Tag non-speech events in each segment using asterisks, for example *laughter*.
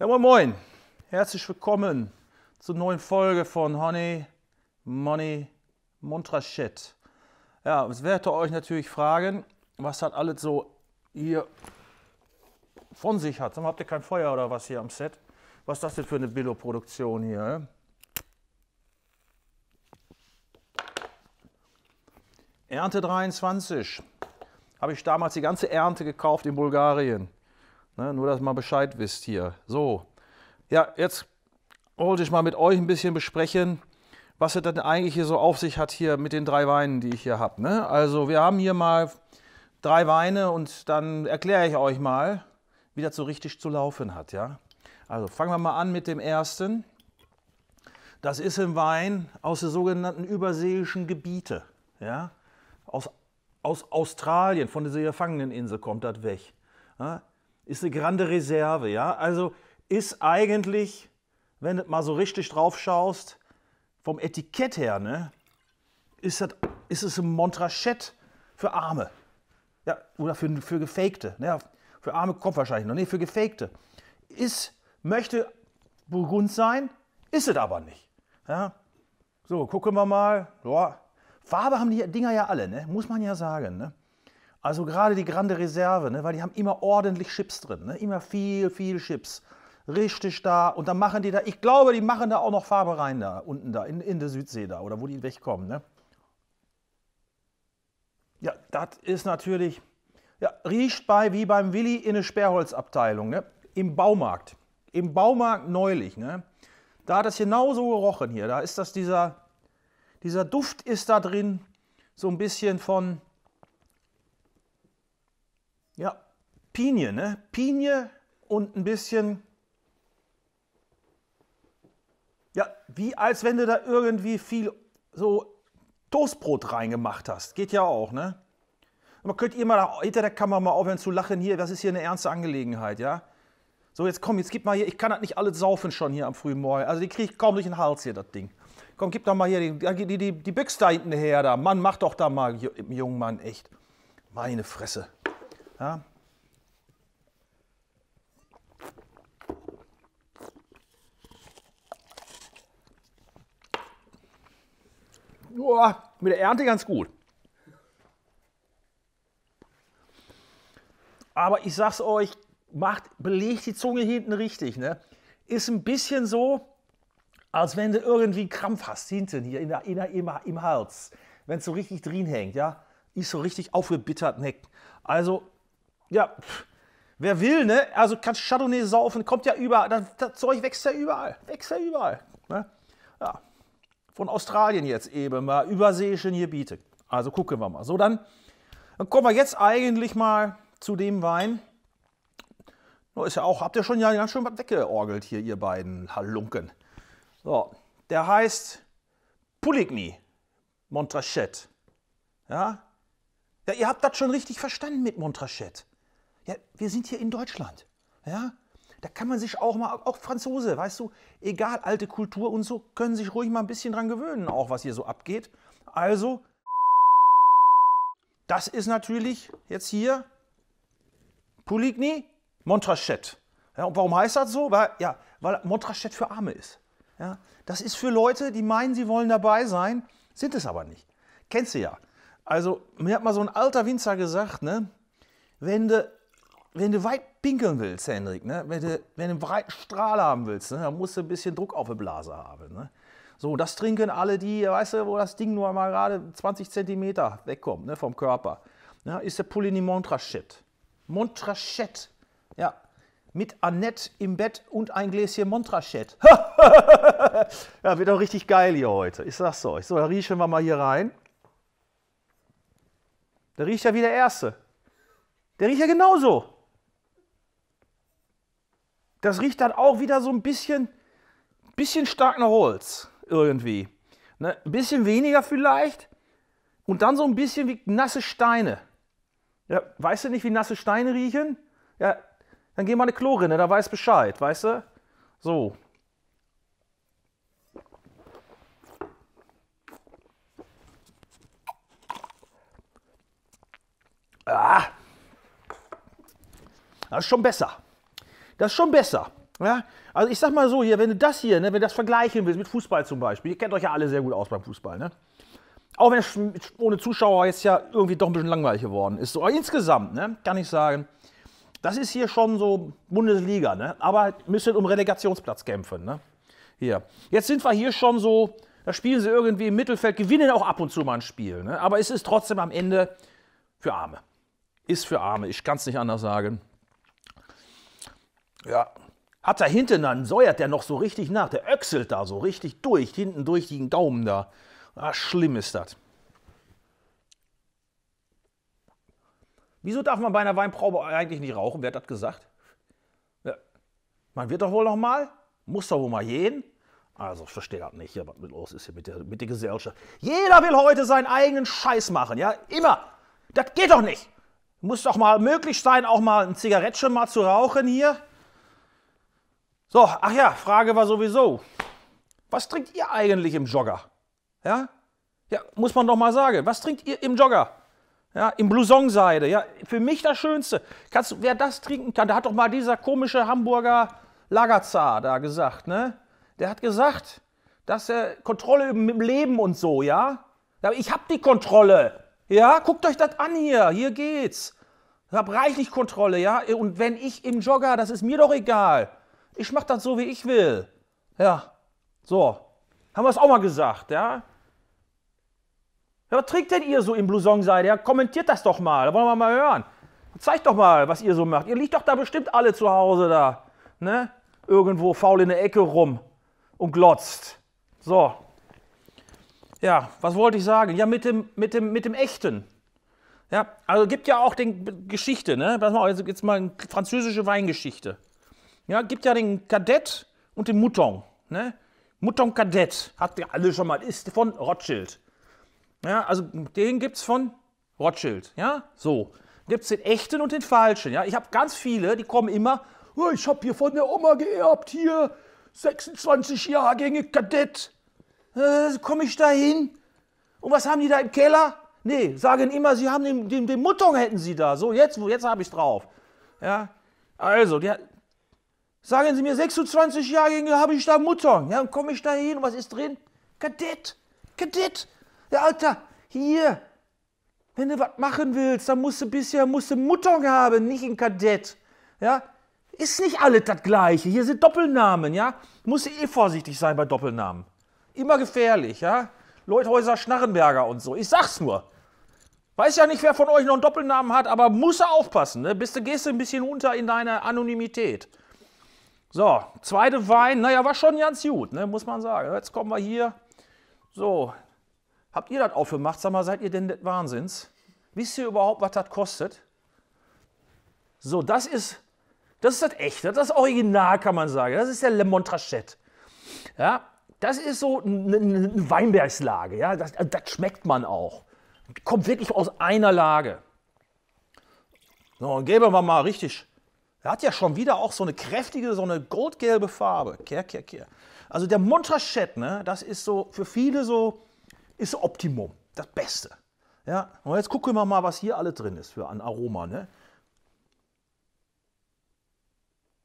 Ja, moin, moin. Herzlich willkommen zur neuen Folge von Honey, Money, Montrashit. Ja, es ihr euch natürlich fragen, was hat alles so hier von sich hat. Sag habt ihr kein Feuer oder was hier am Set? Was ist das denn für eine Billo-Produktion hier? Ernte 23. Habe ich damals die ganze Ernte gekauft in Bulgarien. Ne, nur, dass ihr mal Bescheid wisst hier. So, ja, jetzt wollte ich mal mit euch ein bisschen besprechen, was es denn eigentlich hier so auf sich hat hier mit den drei Weinen, die ich hier habe. Ne? Also wir haben hier mal drei Weine und dann erkläre ich euch mal, wie das so richtig zu laufen hat. Ja? Also fangen wir mal an mit dem ersten. Das ist ein Wein aus den sogenannten überseeischen Gebiete. Ja? Aus, aus Australien, von dieser Gefangeneninsel kommt das weg. Ja? ist eine grande Reserve. Ja? Also ist eigentlich, wenn du mal so richtig drauf schaust, vom Etikett her, ne, ist, das, ist es ein Montrachet für Arme. Ja, oder für, für Gefakte. Ne? Für Arme kommt wahrscheinlich noch. Nee, für Gefakte. Ist, möchte Burgund sein, ist es aber nicht. Ja? So, gucken wir mal. Ja. Farbe haben die Dinger ja alle, ne? muss man ja sagen. Ne? Also gerade die Grande Reserve, ne, weil die haben immer ordentlich Chips drin, ne, immer viel, viel Chips. Richtig da. Und dann machen die da, ich glaube, die machen da auch noch Farbe rein da, unten da, in, in der Südsee da, oder wo die wegkommen. Ne? Ja, das ist natürlich, ja, riecht bei, wie beim Willi in eine Sperrholzabteilung, ne? im Baumarkt. Im Baumarkt neulich, ne? Da hat das genauso gerochen hier. Da ist das dieser, dieser Duft ist da drin, so ein bisschen von, ja, Pinie, ne? Pinie und ein bisschen, ja, wie als wenn du da irgendwie viel so Toastbrot reingemacht hast. Geht ja auch, ne? Man könnt ihr mal hinter der Kamera mal aufhören zu lachen hier, das ist hier eine ernste Angelegenheit, ja? So, jetzt komm, jetzt gib mal hier, ich kann das nicht alles saufen schon hier am frühen Morgen. Also die kriege ich kaum durch den Hals hier, das Ding. Komm, gib doch mal hier die, die, die, die Büchse da hinten her, da. Mann, mach doch da mal, jungen Mann, echt. Meine Fresse. Ja. Boah, mit der Ernte ganz gut. Aber ich sag's euch, macht, belegt die Zunge hinten richtig. Ne? Ist ein bisschen so, als wenn du irgendwie Krampf hast hinten hier in der, in der, im, im Hals. Wenn es so richtig drin hängt, ja, ist so richtig aufgebittert Neck. Also ja, pff. wer will, ne? Also kann Chardonnay saufen, kommt ja überall. Das, das Zeug wächst ja überall. Wächst ja überall. Ne? Ja. Von Australien jetzt eben mal überseeischen Gebiete. Also gucken wir mal. So, dann, dann kommen wir jetzt eigentlich mal zu dem Wein. Ist ja auch, habt ihr schon ja ganz schön was weggeorgelt hier, ihr beiden Halunken. So, der heißt Puligny Montrachet. Ja? ja, ihr habt das schon richtig verstanden mit Montrachet. Ja, wir sind hier in Deutschland. Ja, da kann man sich auch mal, auch Franzose, weißt du, egal alte Kultur und so, können sich ruhig mal ein bisschen dran gewöhnen, auch was hier so abgeht. Also, das ist natürlich jetzt hier Poligny Montrachet. Ja, und warum heißt das so? Weil, ja, weil Montrachet für Arme ist. Ja, das ist für Leute, die meinen, sie wollen dabei sein, sind es aber nicht. Kennst du ja. Also, mir hat mal so ein alter Winzer gesagt, ne, wenn du wenn du weit pinkeln willst, Hendrik, ne? wenn, du, wenn du einen breiten Strahl haben willst, ne? dann musst du ein bisschen Druck auf der Blase haben. Ne? So, das trinken alle die, weißt du, wo das Ding nur mal gerade 20 cm wegkommt ne, vom Körper. Ja, ne, ist der Polini Montrachet. Montrachet. Ja, mit Annette im Bett und ein Gläschen Montrachet. *laughs* ja, wird doch richtig geil hier heute. Ich sag's euch. So, da riechen wir mal hier rein. Der riecht ja wie der erste. Der riecht ja genauso. Das riecht dann auch wieder so ein bisschen, bisschen stark nach Holz irgendwie. Ne? Ein bisschen weniger vielleicht und dann so ein bisschen wie nasse Steine. Ja, weißt du nicht, wie nasse Steine riechen? Ja, dann geh mal eine Klorinne, da weiß Bescheid, weißt du? So. Ah. Das ist schon besser. Das ist schon besser. Ja? Also ich sag mal so hier, wenn du das hier, ne, wenn du das vergleichen willst mit Fußball zum Beispiel, ihr kennt euch ja alle sehr gut aus beim Fußball, ne? Auch wenn es ohne Zuschauer jetzt ja irgendwie doch ein bisschen langweilig geworden ist. Aber insgesamt, ne, kann ich sagen, das ist hier schon so Bundesliga, ne? Aber müssen halt um Relegationsplatz kämpfen, ne? Hier. Jetzt sind wir hier schon so, da spielen sie irgendwie im Mittelfeld, gewinnen auch ab und zu mal ein Spiel, ne? Aber es ist trotzdem am Ende für Arme. Ist für Arme, ich kann es nicht anders sagen. Ja. Hat da hinten dann, säuert der noch so richtig nach. Der öchselt da so richtig durch, hinten durch den Gaumen da. Ah, schlimm ist das. Wieso darf man bei einer Weinprobe eigentlich nicht rauchen? Wer hat das gesagt? Ja. Man wird doch wohl noch mal? Muss doch wohl mal gehen. Also, ich verstehe das nicht, was mit los ist hier mit der, mit der Gesellschaft. Jeder will heute seinen eigenen Scheiß machen, ja? Immer. Das geht doch nicht. Muss doch mal möglich sein, auch mal ein Zigarettchen mal zu rauchen hier. So, ach ja, Frage war sowieso, was trinkt ihr eigentlich im Jogger? Ja, ja muss man doch mal sagen, was trinkt ihr im Jogger? Ja, im Blousonseide, ja, für mich das Schönste. Kannst wer das trinken kann, da hat doch mal dieser komische Hamburger Lagazar da gesagt, ne? Der hat gesagt, dass er Kontrolle im Leben und so, ja? Ich habe die Kontrolle, ja? Guckt euch das an hier, hier geht's. Ich habe reichlich Kontrolle, ja? Und wenn ich im Jogger, das ist mir doch egal. Ich mache das so, wie ich will. Ja, so. Haben wir es auch mal gesagt, ja? ja? Was trägt denn ihr so im Blousonseide? Ja, kommentiert das doch mal. Da wollen wir mal hören. Zeigt doch mal, was ihr so macht. Ihr liegt doch da bestimmt alle zu Hause da. Ne? Irgendwo faul in der Ecke rum und glotzt. So. Ja, was wollte ich sagen? Ja, mit dem, mit dem, mit dem Echten. Ja, also gibt ja auch den Geschichte, ne? Pass mal, jetzt mal eine französische Weingeschichte. Ja, gibt ja den Kadett und den Mouton. Ne? Mouton Kadett habt ihr alle schon mal, ist von Rothschild. Ja, also den gibt es von Rothschild. Ja, so. Gibt es den echten und den falschen. Ja, ich habe ganz viele, die kommen immer, oh, ich habe hier von der Oma geerbt, hier 26 Jahrgänge Kadett. Äh, Komme ich da hin? Und was haben die da im Keller? Nee, sagen immer, sie haben den, den, den Mutton hätten sie da. So, jetzt, jetzt habe ich drauf. Ja, also, die, Sagen Sie mir, 26 Jahre habe ich da Mutter. Ja, und komme ich da hin, was ist drin? Kadett, Kadett. Ja, Alter, hier. Wenn du was machen willst, dann musst du bisher musst du Mutter haben, nicht ein Kadett. Ja, ist nicht alles das Gleiche. Hier sind Doppelnamen, ja. Musst du eh vorsichtig sein bei Doppelnamen. Immer gefährlich, ja. Leuthäuser, Schnarrenberger und so. Ich sag's nur. Weiß ja nicht, wer von euch noch einen Doppelnamen hat, aber muss aufpassen. Ne? Bist du gehst ein bisschen unter in deiner Anonymität. So, zweite Wein, naja, war schon ganz gut, ne, muss man sagen. Jetzt kommen wir hier. So, habt ihr das aufgemacht? Sag mal, seid ihr denn des Wahnsinns? Wisst ihr überhaupt, was das kostet? So, das ist das, ist das echte, das ist das Original, kann man sagen. Das ist der Le Montrachet. Ja, das ist so eine, eine Weinbergslage. Ja, das, das schmeckt man auch. Kommt wirklich aus einer Lage. So, und geben wir mal richtig er hat ja schon wieder auch so eine kräftige, so eine goldgelbe Farbe. Kehr, kehr, kehr. Also der Montrachet, ne, das ist so für viele so, ist Optimum, das Beste. Ja, und jetzt gucken wir mal, was hier alles drin ist für ein Aroma. Ne?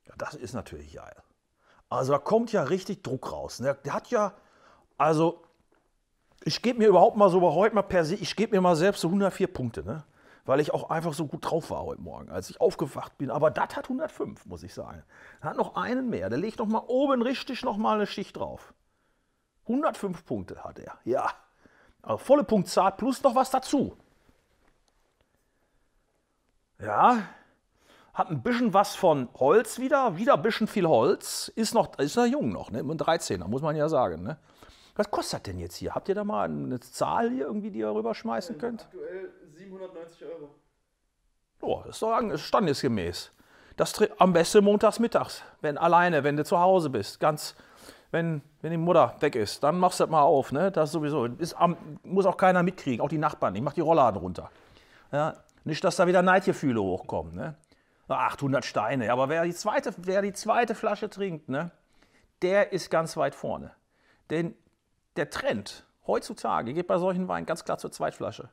Ja, das ist natürlich geil. Also da kommt ja richtig Druck raus. Ne? Der hat ja, also ich gebe mir überhaupt mal so, heute mal per se, ich gebe mir mal selbst so 104 Punkte. Ne? weil ich auch einfach so gut drauf war heute Morgen, als ich aufgewacht bin. Aber das hat 105, muss ich sagen. Hat noch einen mehr. Der legt noch mal oben richtig noch mal eine Schicht drauf. 105 Punkte hat er. Ja. Also volle Punktzahl plus noch was dazu. Ja. Hat ein bisschen was von Holz wieder. Wieder ein bisschen viel Holz. Ist noch, ist ja jung noch, ne? Ein 13er, muss man ja sagen, ne? Was kostet das denn jetzt hier? Habt ihr da mal eine Zahl hier irgendwie, die ihr rüberschmeißen ähm, könnt? Aktuell 790 Euro. Oh, das ist standesgemäß. Das am besten montags mittags, wenn alleine, wenn du zu Hause bist, ganz, wenn, wenn die Mutter weg ist, dann machst du das mal auf, ne? Das sowieso ist am, muss auch keiner mitkriegen, auch die Nachbarn. Ich mach die Rollladen runter. Ja, nicht, dass da wieder Neidgefühle hochkommen, ne? 800 Steine, aber wer die zweite, wer die zweite Flasche trinkt, ne? Der ist ganz weit vorne. Denn der Trend heutzutage geht bei solchen Weinen ganz klar zur Zweitflasche.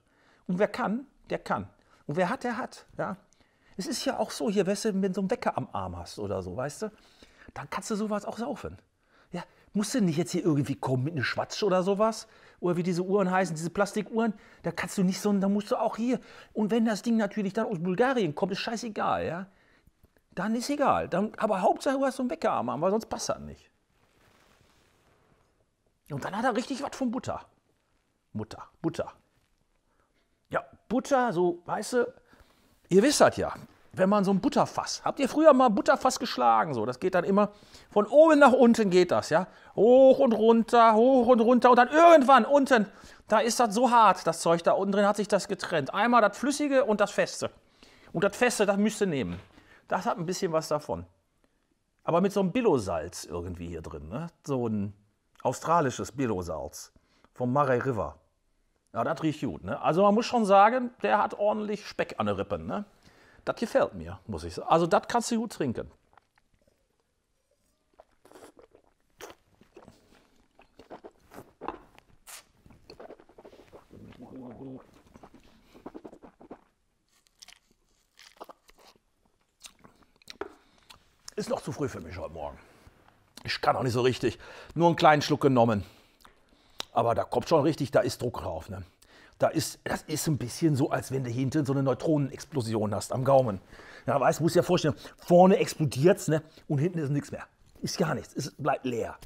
Und wer kann, der kann. Und wer hat, der hat. Ja? Es ist ja auch so, hier, weißt du, wenn du so einen Wecker am Arm hast oder so, weißt du, dann kannst du sowas auch saufen. Ja, musst du nicht jetzt hier irgendwie kommen mit einem Schwatsch oder sowas? Oder wie diese Uhren heißen, diese Plastikuhren, da kannst du nicht so, da musst du auch hier. Und wenn das Ding natürlich dann aus Bulgarien kommt, ist scheißegal, ja. Dann ist egal. Dann, aber Hauptsache, du hast so einen Wecker am Arm, weil sonst passt das nicht. Und dann hat er richtig was von Butter. Mutter, Butter. Ja, Butter, so, weißt du, ihr wisst das ja, wenn man so ein Butterfass, habt ihr früher mal Butterfass geschlagen, so, das geht dann immer von oben nach unten geht das, ja, hoch und runter, hoch und runter und dann irgendwann unten, da ist das so hart, das Zeug da unten drin hat sich das getrennt. Einmal das Flüssige und das Feste. Und das Feste, das müsst ihr nehmen. Das hat ein bisschen was davon. Aber mit so einem Billosalz irgendwie hier drin, ne? so ein Australisches Billo-Salz vom Murray River. Ja, das riecht gut. Ne? Also man muss schon sagen, der hat ordentlich Speck an den Rippen. Ne? Das gefällt mir, muss ich sagen. Also das kannst du gut trinken. Ist noch zu früh für mich heute Morgen. Ich kann auch nicht so richtig. Nur einen kleinen Schluck genommen. Aber da kommt schon richtig, da ist Druck drauf. Ne? Da ist, das ist ein bisschen so, als wenn du hinten so eine Neutronenexplosion hast am Gaumen. Ja, weißt, du, musst dir ja vorstellen, vorne explodiert's ne? und hinten ist nichts mehr. Ist gar nichts, es bleibt leer.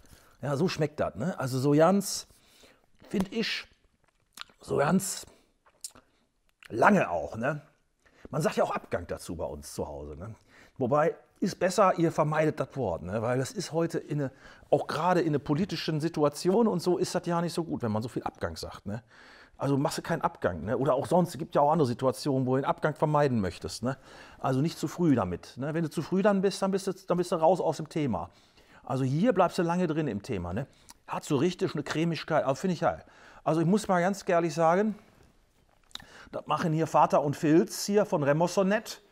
Ja, so schmeckt das. Ne? Also so ganz, finde ich, so ganz lange auch. Ne? Man sagt ja auch Abgang dazu bei uns zu Hause. Ne? Wobei ist besser, ihr vermeidet das Wort, ne? weil das ist heute eine, auch gerade in einer politischen Situation und so ist das ja nicht so gut, wenn man so viel Abgang sagt. Ne? Also machst du keinen Abgang. Ne? Oder auch sonst, es gibt ja auch andere Situationen, wo du den Abgang vermeiden möchtest. Ne? Also nicht zu früh damit. Ne? Wenn du zu früh dann bist, dann bist, du, dann bist du raus aus dem Thema. Also hier bleibst du lange drin im Thema. Ne? Hat so richtig eine Cremigkeit, aber finde ich geil. Also ich muss mal ganz ehrlich sagen, das machen hier Vater und Filz hier von Remosonett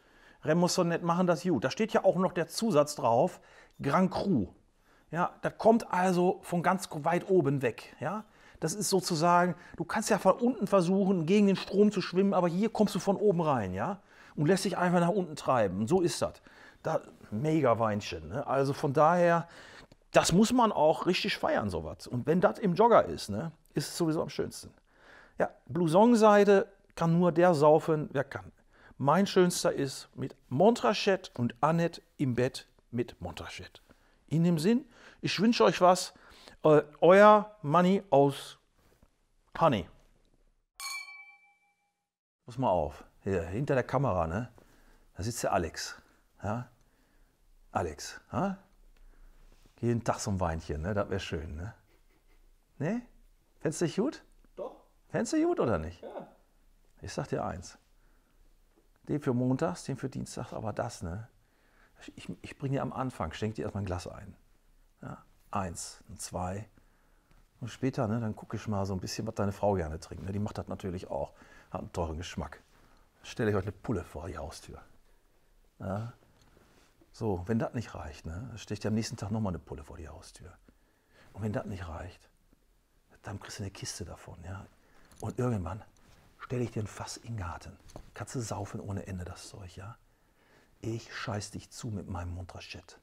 Remusonett machen das gut. Da steht ja auch noch der Zusatz drauf, Grand Cru. Ja, das kommt also von ganz weit oben weg. Ja, das ist sozusagen, du kannst ja von unten versuchen, gegen den Strom zu schwimmen, aber hier kommst du von oben rein, ja, und lässt dich einfach nach unten treiben. so ist das. Da, mega Weinchen. Ne? Also von daher, das muss man auch richtig feiern, sowas. Und wenn das im Jogger ist, ne, ist es sowieso am schönsten. Ja, Blousonseide kann nur der saufen, wer kann. Mein schönster ist mit Montrachet und Annette im Bett mit Montrachet. In dem Sinn, ich wünsche euch was. Äh, euer Money aus Honey. Pass mal auf. Hier, hinter der Kamera, ne? Da sitzt der Alex. Ja? Alex, ja? jeden Tag so ein Weinchen, ne? Das wäre schön, ne? Ne? Fändest du dich gut? Doch. Fändest du gut oder nicht? Ja. Ich sag dir eins. Den für montags, den für dienstags, aber das, ne? Ich, ich bringe dir am Anfang, schenke dir erstmal ein Glas ein. Ja, eins, ein zwei. Und später, ne, dann gucke ich mal so ein bisschen, was deine Frau gerne trinkt. Ne? Die macht das natürlich auch. Hat einen teuren Geschmack. Stelle ich euch eine Pulle vor die Haustür. Ja? So, wenn das nicht reicht, ne, dann stehe ich dir am nächsten Tag nochmal eine Pulle vor die Haustür. Und wenn das nicht reicht, dann kriegst du eine Kiste davon. Ja? Und irgendwann stelle ich dir ein Fass in den Garten. Katze saufen ohne Ende das Zeug, ja? Ich scheiß dich zu mit meinem Mundraschett.